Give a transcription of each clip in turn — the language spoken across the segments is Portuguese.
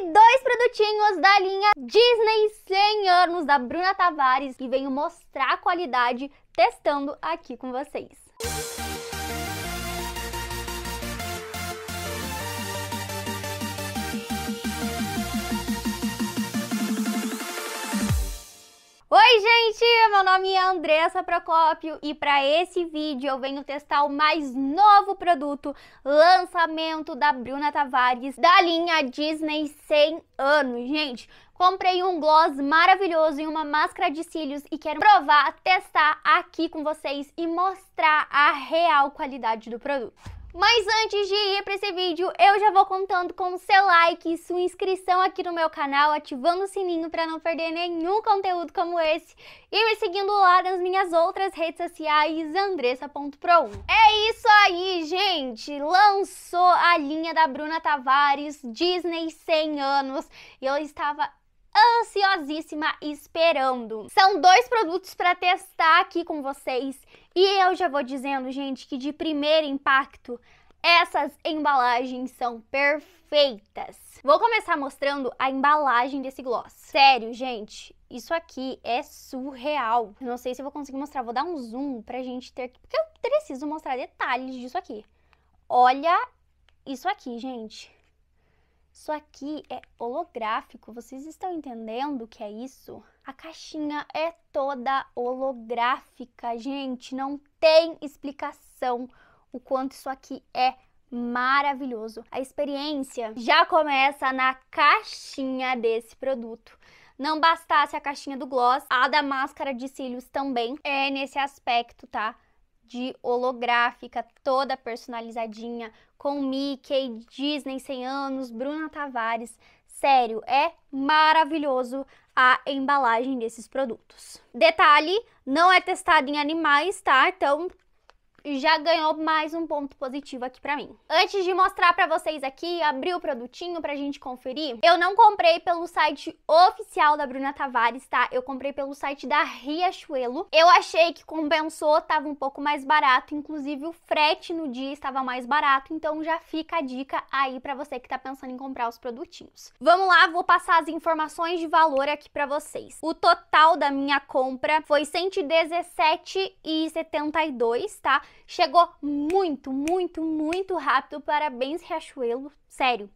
dois produtinhos da linha Disney 100 anos da Bruna Tavares que venho mostrar a qualidade testando aqui com vocês. gente! Meu nome é Andressa Procópio e para esse vídeo eu venho testar o mais novo produto lançamento da Bruna Tavares da linha Disney 100 anos. Gente, comprei um gloss maravilhoso e uma máscara de cílios e quero provar, testar aqui com vocês e mostrar a real qualidade do produto. Mas antes de ir para esse vídeo, eu já vou contando com o seu like e sua inscrição aqui no meu canal, ativando o sininho para não perder nenhum conteúdo como esse e me seguindo lá nas minhas outras redes sociais, andressa.pro. É isso aí, gente! Lançou a linha da Bruna Tavares, Disney 100 anos, e eu estava ansiosíssima esperando. São dois produtos para testar aqui com vocês. E eu já vou dizendo, gente, que de primeiro impacto essas embalagens são perfeitas. Vou começar mostrando a embalagem desse gloss. Sério, gente, isso aqui é surreal. Não sei se eu vou conseguir mostrar, vou dar um zoom pra gente ter... Porque eu preciso mostrar detalhes disso aqui. Olha isso aqui, gente. Isso aqui é holográfico, vocês estão entendendo o que é isso? A caixinha é toda holográfica, gente, não tem explicação o quanto isso aqui é maravilhoso. A experiência já começa na caixinha desse produto. Não bastasse a caixinha do gloss, a da máscara de cílios também é nesse aspecto, tá? de holográfica, toda personalizadinha, com Mickey, Disney 100 anos, Bruna Tavares. Sério, é maravilhoso a embalagem desses produtos. Detalhe, não é testado em animais, tá? Então já ganhou mais um ponto positivo aqui pra mim. Antes de mostrar pra vocês aqui, abrir o produtinho pra gente conferir, eu não comprei pelo site oficial da Bruna Tavares, tá? Eu comprei pelo site da Riachuelo. Eu achei que compensou, tava um pouco mais barato, inclusive o frete no dia estava mais barato, então já fica a dica aí pra você que tá pensando em comprar os produtinhos. Vamos lá, vou passar as informações de valor aqui pra vocês. O total da minha compra foi R$ 117,72, tá? Chegou muito, muito, muito rápido. Parabéns, Riachuelo. Sério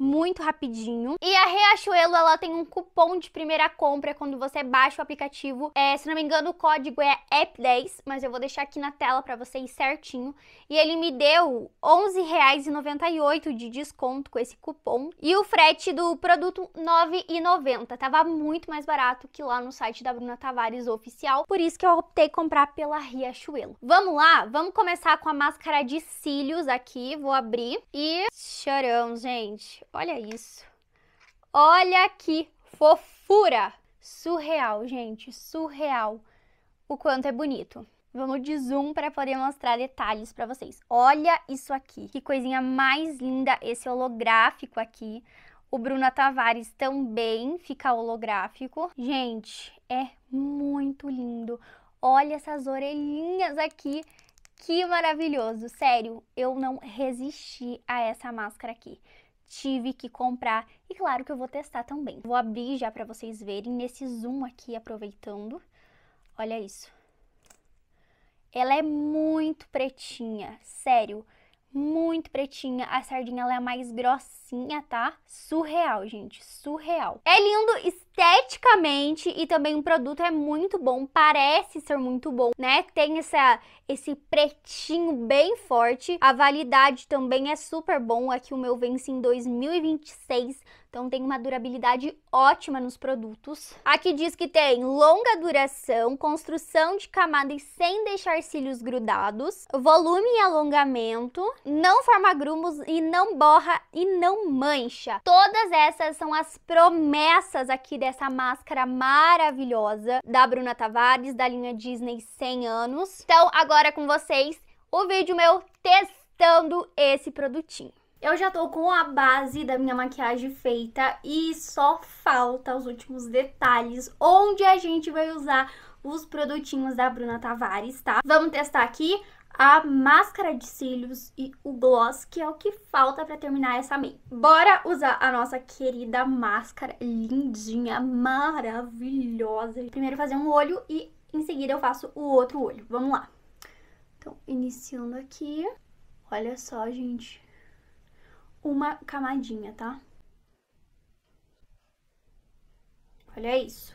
muito rapidinho. E a Riachuelo, ela tem um cupom de primeira compra quando você baixa o aplicativo. É, se não me engano, o código é app10, mas eu vou deixar aqui na tela para vocês certinho. E ele me deu R$11,98 de desconto com esse cupom. E o frete do produto R$9,90. Tava muito mais barato que lá no site da Bruna Tavares oficial, por isso que eu optei comprar pela Riachuelo. Vamos lá? Vamos começar com a máscara de cílios aqui. Vou abrir e... Chorão, gente. Olha isso. Olha que fofura. Surreal, gente, surreal. O quanto é bonito. Vamos de zoom para poder mostrar detalhes para vocês. Olha isso aqui. Que coisinha mais linda esse holográfico aqui. O Bruna Tavares também fica holográfico. Gente, é muito lindo. Olha essas orelhinhas aqui. Que maravilhoso. Sério, eu não resisti a essa máscara aqui tive que comprar e claro que eu vou testar também. Vou abrir já para vocês verem nesse zoom aqui, aproveitando. Olha isso. Ela é muito pretinha, sério muito pretinha, a sardinha ela é a mais grossinha, tá? Surreal, gente, surreal. É lindo esteticamente e também o produto é muito bom, parece ser muito bom, né? Tem essa, esse pretinho bem forte, a validade também é super bom, aqui o meu vence em 2026, então tem uma durabilidade ótima nos produtos. Aqui diz que tem longa duração, construção de camadas sem deixar cílios grudados, volume e alongamento, não forma grumos e não borra e não mancha. Todas essas são as promessas aqui dessa máscara maravilhosa da Bruna Tavares, da linha Disney 100 anos. Então agora com vocês o vídeo meu testando esse produtinho. Eu já tô com a base da minha maquiagem feita e só falta os últimos detalhes onde a gente vai usar os produtinhos da Bruna Tavares, tá? Vamos testar aqui a máscara de cílios e o gloss, que é o que falta pra terminar essa make. Bora usar a nossa querida máscara lindinha, maravilhosa. Primeiro fazer um olho e em seguida eu faço o outro olho. Vamos lá. Então, iniciando aqui. Olha só, gente uma camadinha, tá? Olha isso.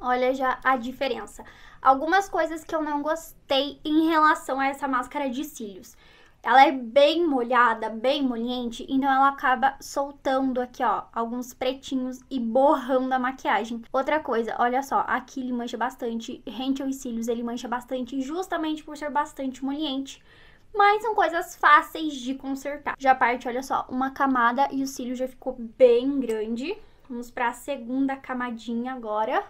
Olha já a diferença. Algumas coisas que eu não gostei em relação a essa máscara de cílios. Ela é bem molhada, bem molhente, então ela acaba soltando aqui, ó, alguns pretinhos e borrando a maquiagem. Outra coisa, olha só, aqui ele mancha bastante, rente aos cílios ele mancha bastante, justamente por ser bastante molhente mas são coisas fáceis de consertar. Já parte, olha só, uma camada e o cílio já ficou bem grande. Vamos para a segunda camadinha agora.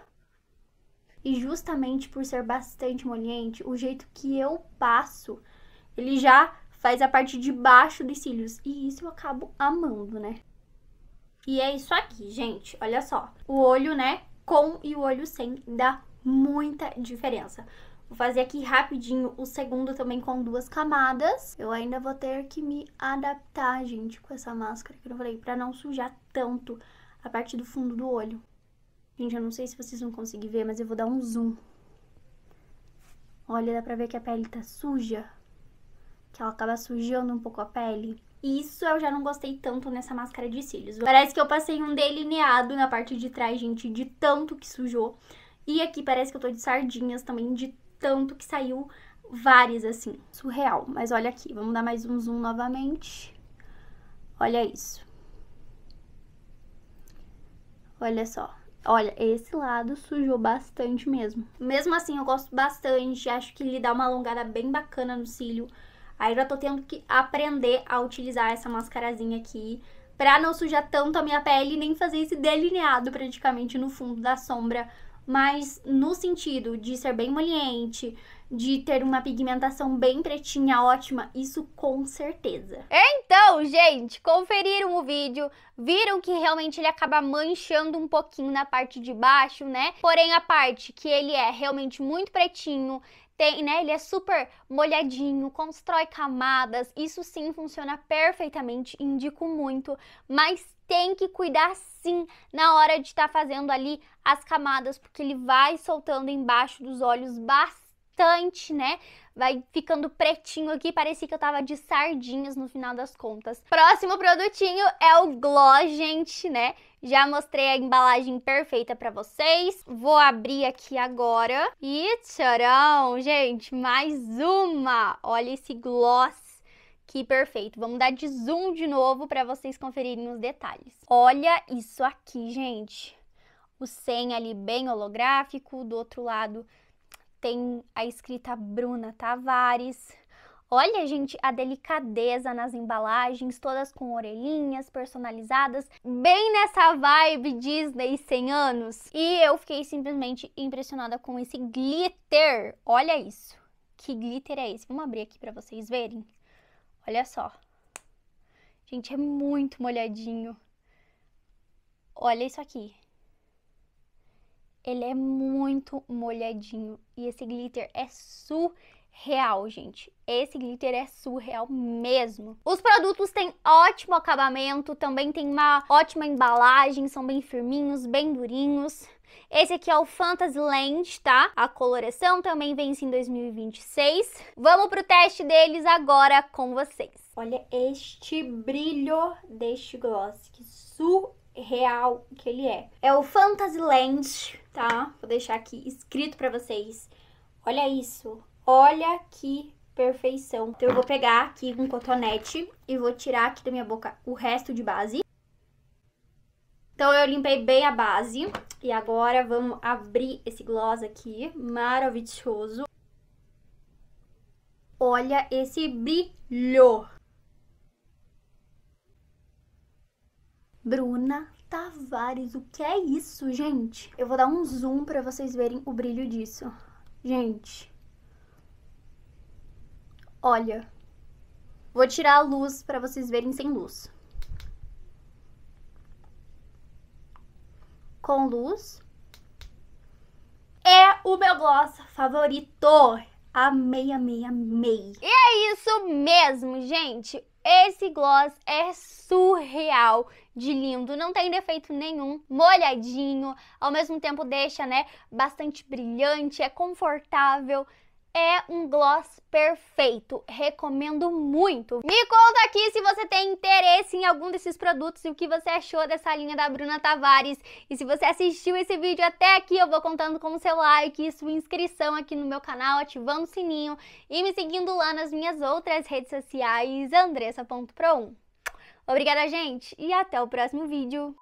E justamente por ser bastante molhente, o jeito que eu passo, ele já faz a parte de baixo dos cílios. E isso eu acabo amando, né? E é isso aqui, gente. Olha só. O olho, né? Com e o olho sem dá muita diferença. Vou fazer aqui rapidinho o segundo também com duas camadas. Eu ainda vou ter que me adaptar, gente, com essa máscara que eu falei, pra não sujar tanto a parte do fundo do olho. Gente, eu não sei se vocês vão conseguir ver, mas eu vou dar um zoom. Olha, dá pra ver que a pele tá suja, que ela acaba sujando um pouco a pele. E isso eu já não gostei tanto nessa máscara de cílios. Parece que eu passei um delineado na parte de trás, gente, de tanto que sujou. E aqui parece que eu tô de sardinhas também, de tanto que saiu várias, assim, surreal. Mas olha aqui, vamos dar mais um zoom novamente. Olha isso. Olha só. Olha, esse lado sujou bastante mesmo. Mesmo assim, eu gosto bastante, acho que ele dá uma alongada bem bacana no cílio. Aí já tô tendo que aprender a utilizar essa mascarazinha aqui pra não sujar tanto a minha pele nem fazer esse delineado praticamente no fundo da sombra mas no sentido de ser bem moliente, de ter uma pigmentação bem pretinha, ótima, isso com certeza. Então, gente, conferiram o vídeo, viram que realmente ele acaba manchando um pouquinho na parte de baixo, né? Porém, a parte que ele é realmente muito pretinho, tem, né? Ele é super molhadinho, constrói camadas. Isso sim funciona perfeitamente, indico muito. Mas tem que cuidar sim na hora de estar tá fazendo ali as camadas, porque ele vai soltando embaixo dos olhos bastante, né? Vai ficando pretinho aqui, parecia que eu tava de sardinhas no final das contas. Próximo produtinho é o Gloss, gente, né? Já mostrei a embalagem perfeita para vocês. Vou abrir aqui agora. E tcharam, gente, mais uma! Olha esse gloss que perfeito. Vamos dar de zoom de novo para vocês conferirem os detalhes. Olha isso aqui, gente. O 100 ali bem holográfico, do outro lado tem a escrita Bruna Tavares. Olha, gente, a delicadeza nas embalagens, todas com orelhinhas personalizadas, bem nessa vibe Disney 100 anos. E eu fiquei simplesmente impressionada com esse glitter. Olha isso. Que glitter é esse? Vamos abrir aqui para vocês verem. Olha só. Gente, é muito molhadinho. Olha isso aqui. Ele é muito molhadinho. E esse glitter é surreal, gente. Esse glitter é surreal mesmo. Os produtos têm ótimo acabamento, também tem uma ótima embalagem, são bem firminhos, bem durinhos. Esse aqui é o Fantasyland, tá? A coloração também vence em 2026. Vamos pro teste deles agora com vocês. Olha este brilho deste gloss, que surreal que ele é. É o Fantasyland, tá? Vou deixar aqui escrito pra vocês. Olha isso, olha que perfeição. Então eu vou pegar aqui um cotonete e vou tirar aqui da minha boca o resto de base. Então eu limpei bem a base. E agora vamos abrir esse gloss aqui, maravilhoso. Olha esse brilho. Bruna Tavares, o que é isso, gente? Eu vou dar um zoom pra vocês verem o brilho disso. Gente. Olha. Vou tirar a luz pra vocês verem sem luz. com luz. É o meu gloss favorito. Amei, amei, amei. E é isso mesmo, gente. Esse gloss é surreal de lindo, não tem defeito nenhum, molhadinho, ao mesmo tempo deixa, né, bastante brilhante, é confortável, é um gloss perfeito. Recomendo muito. Me conta aqui se você tem interesse em algum desses produtos e o que você achou dessa linha da Bruna Tavares. E se você assistiu esse vídeo até aqui, eu vou contando com o seu like e sua inscrição aqui no meu canal, ativando o sininho e me seguindo lá nas minhas outras redes sociais, andressa.pro1. Obrigada, gente, e até o próximo vídeo.